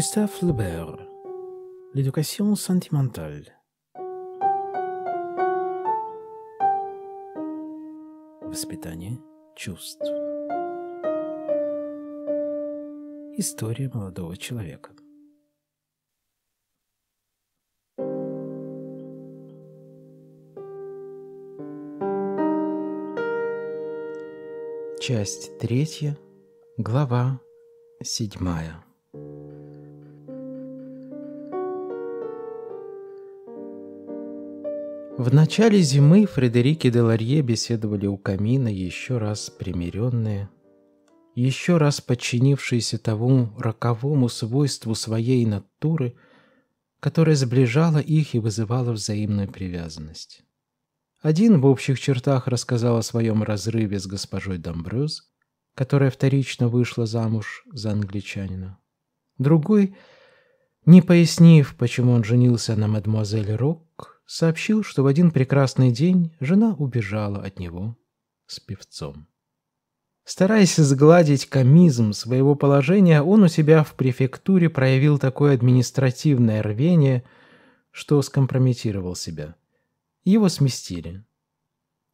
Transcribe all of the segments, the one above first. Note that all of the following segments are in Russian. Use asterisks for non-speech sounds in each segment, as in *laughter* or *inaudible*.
Gustave Flaubert L'éducation sentimentale Воспитание чувств История молодого человека Часть третья, глава седьмая. В начале зимы Фредерик и Деларье беседовали у камина, еще раз примиренные, еще раз подчинившиеся тому роковому свойству своей натуры, которое сближало их и вызывало взаимную привязанность. Один в общих чертах рассказал о своем разрыве с госпожой Домбрюз, которая вторично вышла замуж за англичанина. Другой, не пояснив, почему он женился на мадемуазель Рок, сообщил, что в один прекрасный день жена убежала от него с певцом. Стараясь сгладить комизм своего положения, он у себя в префектуре проявил такое административное рвение, что скомпрометировал себя. Его сместили.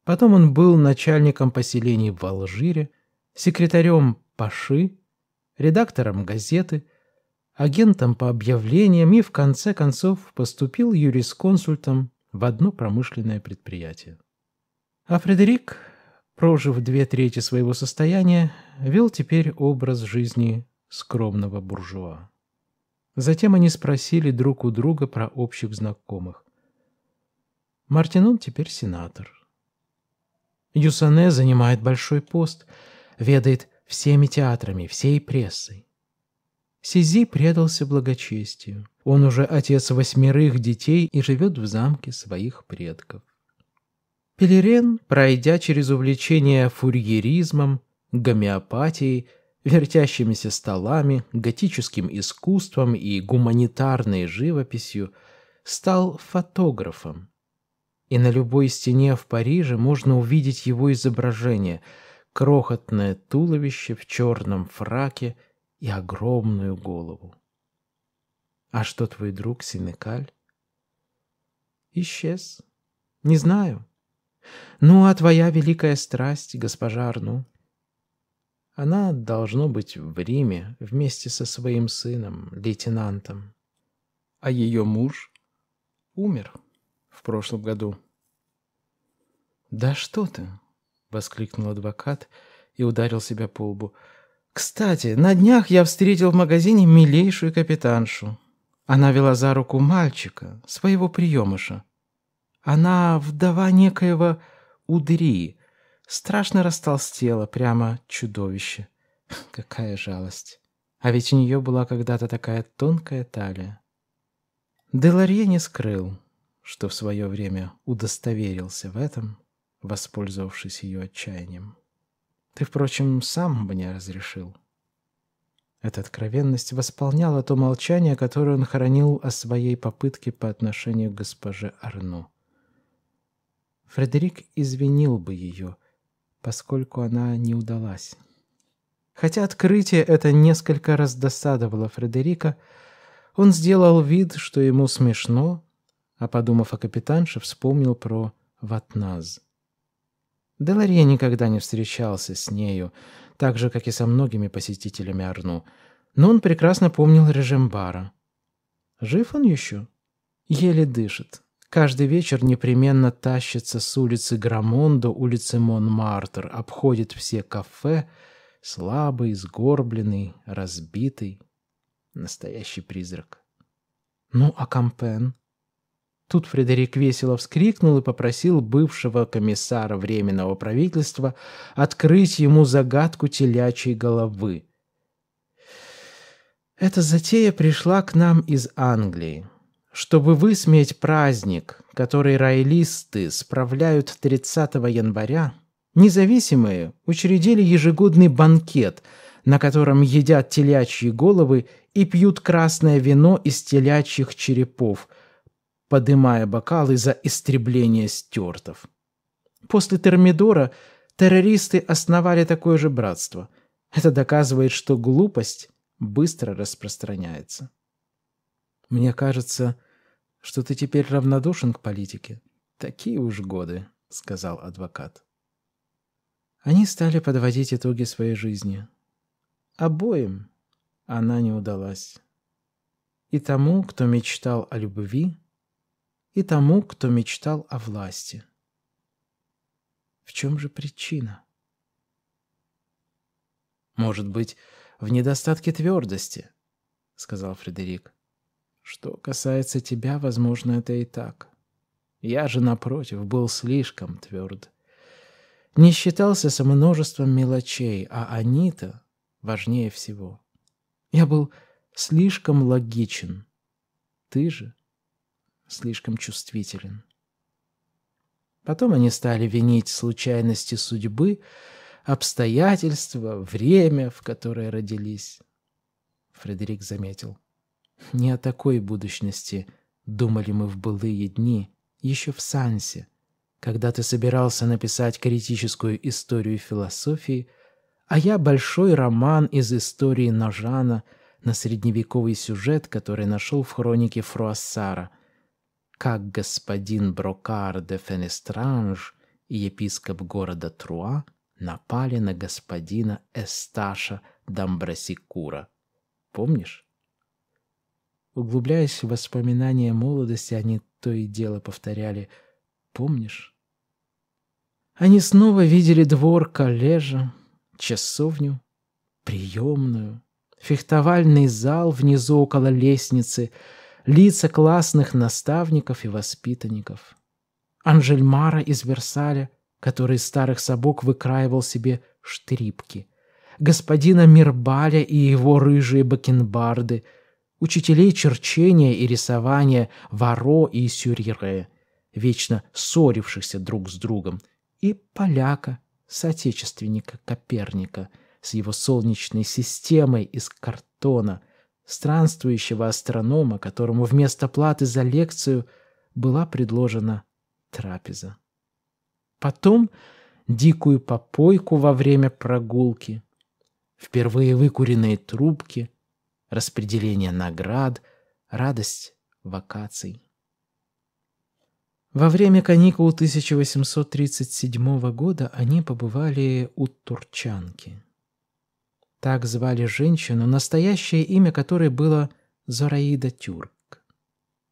Потом он был начальником поселений в Алжире, секретарем Паши, редактором газеты – агентом по объявлениям и, в конце концов, поступил юрисконсультом в одно промышленное предприятие. А Фредерик, прожив две трети своего состояния, вел теперь образ жизни скромного буржуа. Затем они спросили друг у друга про общих знакомых. Мартинон теперь сенатор. Юсане занимает большой пост, ведает всеми театрами, всей прессой. Сизи предался благочестию. Он уже отец восьмерых детей и живет в замке своих предков. Пелерен, пройдя через увлечение фурьеризмом, гомеопатией, вертящимися столами, готическим искусством и гуманитарной живописью, стал фотографом. И на любой стене в Париже можно увидеть его изображение – крохотное туловище в черном фраке – и огромную голову. А что твой друг Синекаль? Исчез. Не знаю. Ну, а твоя великая страсть, госпожа Арну? Она, должно быть, в Риме вместе со своим сыном, лейтенантом. А ее муж умер в прошлом году. «Да что ты!» — воскликнул адвокат и ударил себя по лбу — кстати, на днях я встретил в магазине милейшую капитаншу. Она вела за руку мальчика, своего приемыша. Она вдова некоего Удри. Страшно растолстела, прямо чудовище. *laughs* Какая жалость. А ведь у нее была когда-то такая тонкая талия. Деларье не скрыл, что в свое время удостоверился в этом, воспользовавшись ее отчаянием. Ты, впрочем, сам мне разрешил». Эта откровенность восполняла то молчание, которое он хоронил о своей попытке по отношению к госпоже Арну. Фредерик извинил бы ее, поскольку она не удалась. Хотя открытие это несколько раз досадовало Фредерика, он сделал вид, что ему смешно, а, подумав о капитанше, вспомнил про Ватназ. Деларье никогда не встречался с нею, так же, как и со многими посетителями Арну, но он прекрасно помнил режим бара. Жив он еще? Еле дышит. Каждый вечер непременно тащится с улицы Грамон до улицы Монмартр, обходит все кафе, слабый, сгорбленный, разбитый. Настоящий призрак. Ну, а Кампен? Тут Фредерик весело вскрикнул и попросил бывшего комиссара Временного правительства открыть ему загадку телячьей головы. Эта затея пришла к нам из Англии. Чтобы высмеять праздник, который роялисты справляют 30 января, независимые учредили ежегодный банкет, на котором едят телячьи головы и пьют красное вино из телячьих черепов – подымая бокалы за истребление стертов. После Термидора террористы основали такое же братство. Это доказывает, что глупость быстро распространяется. Мне кажется, что ты теперь равнодушен к политике. Такие уж годы, сказал адвокат. Они стали подводить итоги своей жизни. Обоим она не удалась. И тому, кто мечтал о любви, и тому, кто мечтал о власти. В чем же причина? «Может быть, в недостатке твердости», — сказал Фредерик. «Что касается тебя, возможно, это и так. Я же, напротив, был слишком тверд. Не считался со множеством мелочей, а они-то важнее всего. Я был слишком логичен. Ты же слишком чувствителен. Потом они стали винить случайности судьбы, обстоятельства, время, в которое родились. Фредерик заметил. Не о такой будущности думали мы в былые дни, еще в Сансе, когда ты собирался написать критическую историю философии, а я большой роман из истории Ножана на средневековый сюжет, который нашел в хронике Фруассара, как господин Брокар де Фенестранж и епископ города Труа напали на господина Эсташа Дамбрасикура. Помнишь? Углубляясь в воспоминания молодости, они то и дело повторяли «Помнишь?». Они снова видели двор коллежа, часовню, приемную, фехтовальный зал внизу около лестницы — лица классных наставников и воспитанников. Анжельмара из Версаля, который из старых собак выкраивал себе штрипки. Господина Мирбаля и его рыжие бакенбарды. Учителей черчения и рисования Варо и Сюрире, вечно ссорившихся друг с другом. И поляка, соотечественника Коперника, с его солнечной системой из картона – странствующего астронома, которому вместо платы за лекцию была предложена трапеза. Потом дикую попойку во время прогулки, впервые выкуренные трубки, распределение наград, радость вакаций. Во время каникул 1837 года они побывали у Турчанки – так звали женщину, настоящее имя которой было Зараида Тюрк.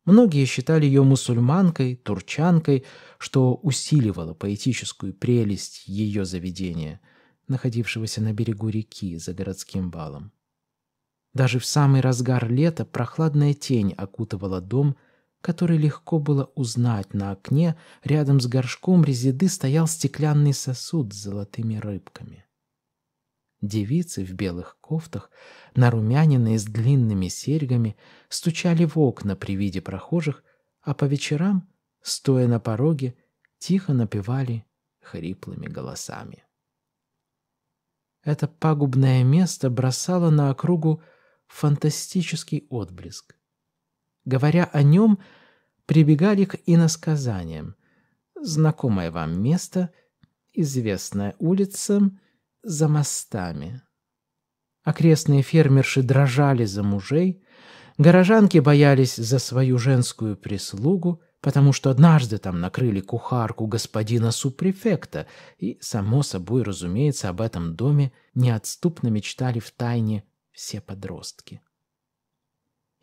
Многие считали ее мусульманкой, турчанкой, что усиливало поэтическую прелесть ее заведения, находившегося на берегу реки за городским балом. Даже в самый разгар лета прохладная тень окутывала дом, который легко было узнать на окне, рядом с горшком резиды стоял стеклянный сосуд с золотыми рыбками. Девицы в белых кофтах, нарумяненные с длинными серьгами, стучали в окна при виде прохожих, а по вечерам, стоя на пороге, тихо напевали хриплыми голосами. Это пагубное место бросало на округу фантастический отблеск. Говоря о нем, прибегали к иносказаниям. Знакомое вам место, известная улица — за мостами. Окрестные фермерши дрожали за мужей, горожанки боялись за свою женскую прислугу, потому что однажды там накрыли кухарку господина супрефекта, и, само собой, разумеется, об этом доме неотступно мечтали в тайне все подростки.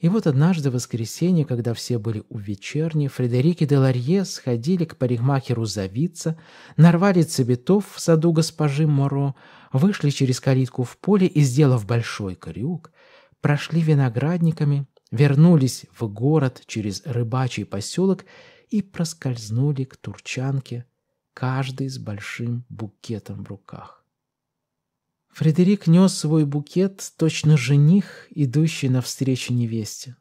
И вот однажды в воскресенье, когда все были у вечерни, Фредерик и Деларье сходили к парикмахеру завиться, нарвали цветов в саду госпожи Моро, вышли через калитку в поле и, сделав большой крюк, прошли виноградниками, вернулись в город через рыбачий поселок и проскользнули к Турчанке, каждый с большим букетом в руках. Фредерик нес свой букет, точно жених, идущий навстречу невесте.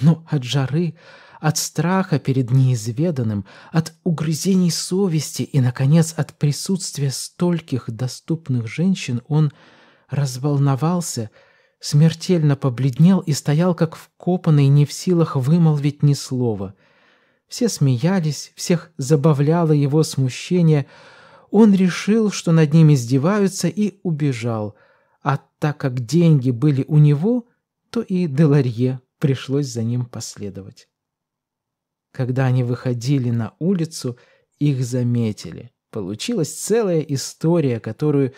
Но от жары, от страха перед неизведанным, от угрызений совести и, наконец, от присутствия стольких доступных женщин он разволновался, смертельно побледнел и стоял как вкопанный, не в силах вымолвить ни слова. Все смеялись, всех забавляло его смущение — он решил, что над ним издеваются, и убежал. А так как деньги были у него, то и Деларье пришлось за ним последовать. Когда они выходили на улицу, их заметили. Получилась целая история, которую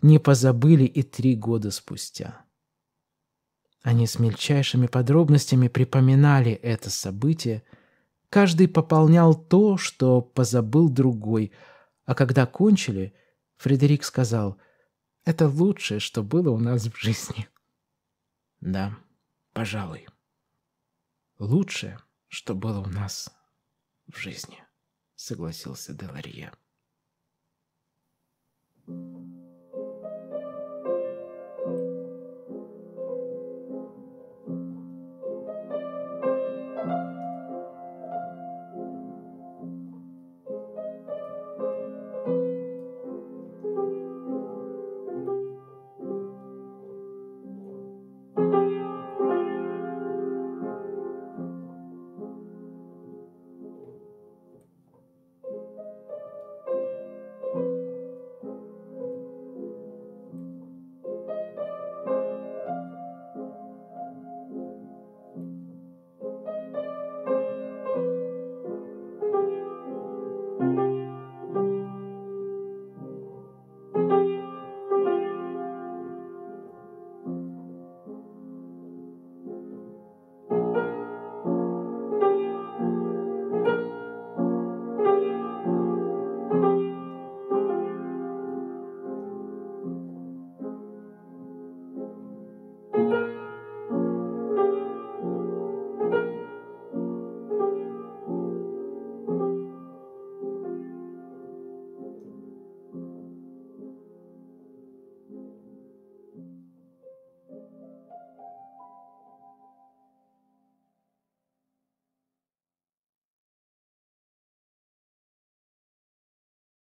не позабыли и три года спустя. Они с мельчайшими подробностями припоминали это событие. Каждый пополнял то, что позабыл другой – а когда кончили, Фредерик сказал, «Это лучшее, что было у нас в жизни». Да, пожалуй. Лучшее, что было у нас в жизни, согласился Деларье. Thank you.